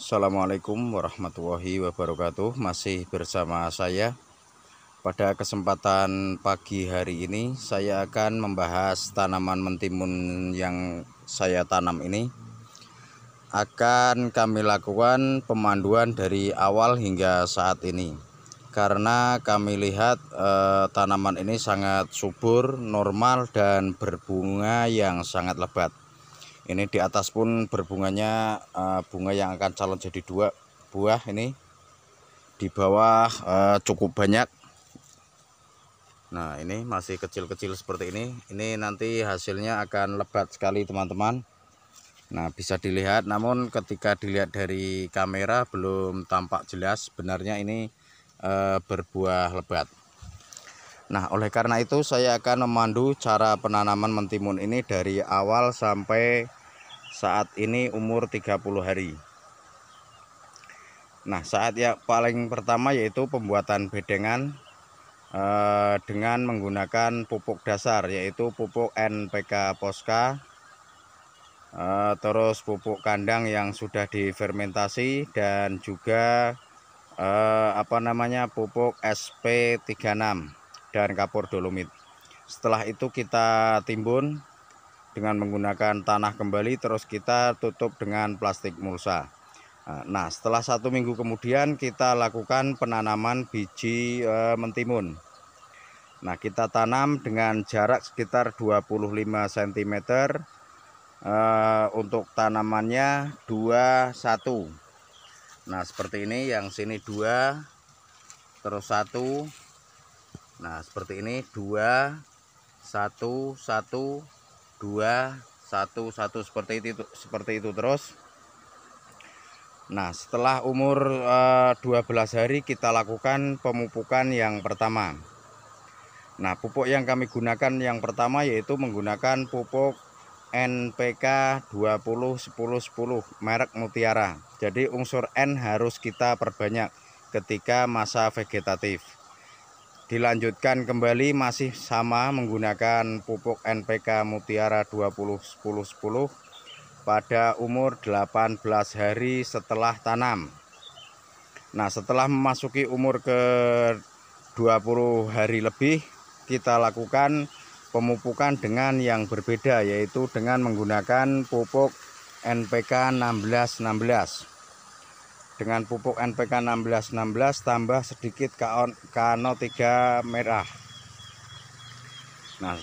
Assalamualaikum warahmatullahi wabarakatuh Masih bersama saya Pada kesempatan pagi hari ini Saya akan membahas tanaman mentimun yang saya tanam ini Akan kami lakukan pemanduan dari awal hingga saat ini Karena kami lihat eh, tanaman ini sangat subur, normal dan berbunga yang sangat lebat ini di atas pun berbunganya uh, bunga yang akan calon jadi dua buah ini di bawah uh, cukup banyak nah ini masih kecil-kecil seperti ini ini nanti hasilnya akan lebat sekali teman-teman nah bisa dilihat namun ketika dilihat dari kamera belum tampak jelas sebenarnya ini uh, berbuah lebat Nah, oleh karena itu saya akan memandu cara penanaman mentimun ini dari awal sampai saat ini umur 30 hari. Nah, saat yang paling pertama yaitu pembuatan bedengan eh, dengan menggunakan pupuk dasar yaitu pupuk NPK Poska eh, terus pupuk kandang yang sudah difermentasi dan juga eh, apa namanya pupuk SP36 dan kapur dolomit. Setelah itu kita timbun dengan menggunakan tanah kembali terus kita tutup dengan plastik mulsa. Nah, nah setelah satu minggu kemudian kita lakukan penanaman biji e, mentimun. Nah kita tanam dengan jarak sekitar 25 cm e, untuk tanamannya 21. Nah seperti ini yang sini 2 terus satu. Nah seperti ini dua satu satu dua satu satu seperti itu seperti itu terus. Nah setelah umur eh, dua 12 hari kita lakukan pemupukan yang pertama. Nah pupuk yang kami gunakan yang pertama yaitu menggunakan pupuk NPK 20 10 10 merek Mutiara. Jadi unsur N harus kita perbanyak ketika masa vegetatif dilanjutkan kembali masih sama menggunakan pupuk NPK Mutiara 20 10 10 pada umur 18 hari setelah tanam. Nah, setelah memasuki umur ke 20 hari lebih, kita lakukan pemupukan dengan yang berbeda yaitu dengan menggunakan pupuk NPK 1616. 16 dengan pupuk NPK 1616 tambah sedikit KANO 3 merah nah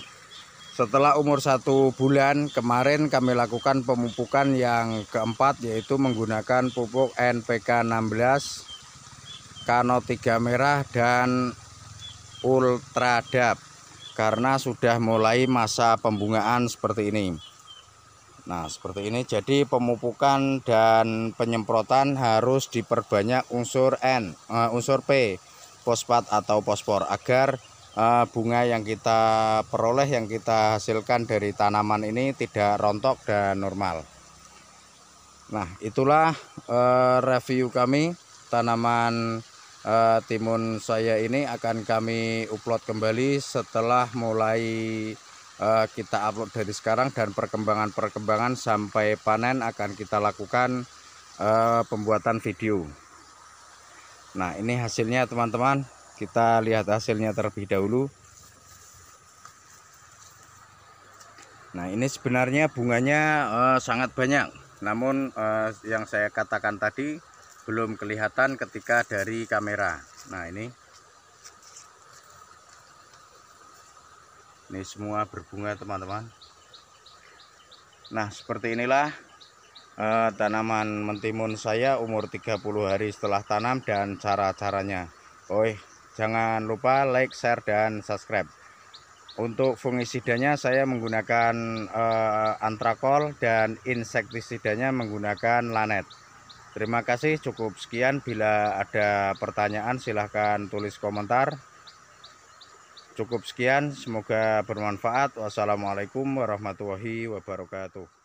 setelah umur satu bulan kemarin kami lakukan pemupukan yang keempat yaitu menggunakan pupuk NPK 16 KANO 3 merah dan ultradap karena sudah mulai masa pembungaan seperti ini Nah, seperti ini. Jadi pemupukan dan penyemprotan harus diperbanyak unsur N, uh, unsur P, fosfat atau fosfor agar uh, bunga yang kita peroleh yang kita hasilkan dari tanaman ini tidak rontok dan normal. Nah, itulah uh, review kami tanaman uh, timun saya ini akan kami upload kembali setelah mulai uh, kita upload dari sekarang dan perkembangan-perkembangan sampai panen akan kita lakukan uh, pembuatan video nah ini hasilnya teman-teman kita lihat hasilnya terlebih dahulu nah ini sebenarnya bunganya uh, sangat banyak namun uh, yang saya katakan tadi belum kelihatan ketika dari kamera nah ini ini semua berbunga teman-teman nah seperti inilah uh, tanaman mentimun saya umur 30 hari setelah tanam dan cara-caranya Oi jangan lupa like share dan subscribe untuk fungisidanya saya menggunakan uh, eh, antrakol dan insektisidanya menggunakan lanet Terima kasih cukup sekian bila ada pertanyaan silahkan tulis komentar Cukup sekian, semoga bermanfaat. Wassalamualaikum warahmatullahi wabarakatuh.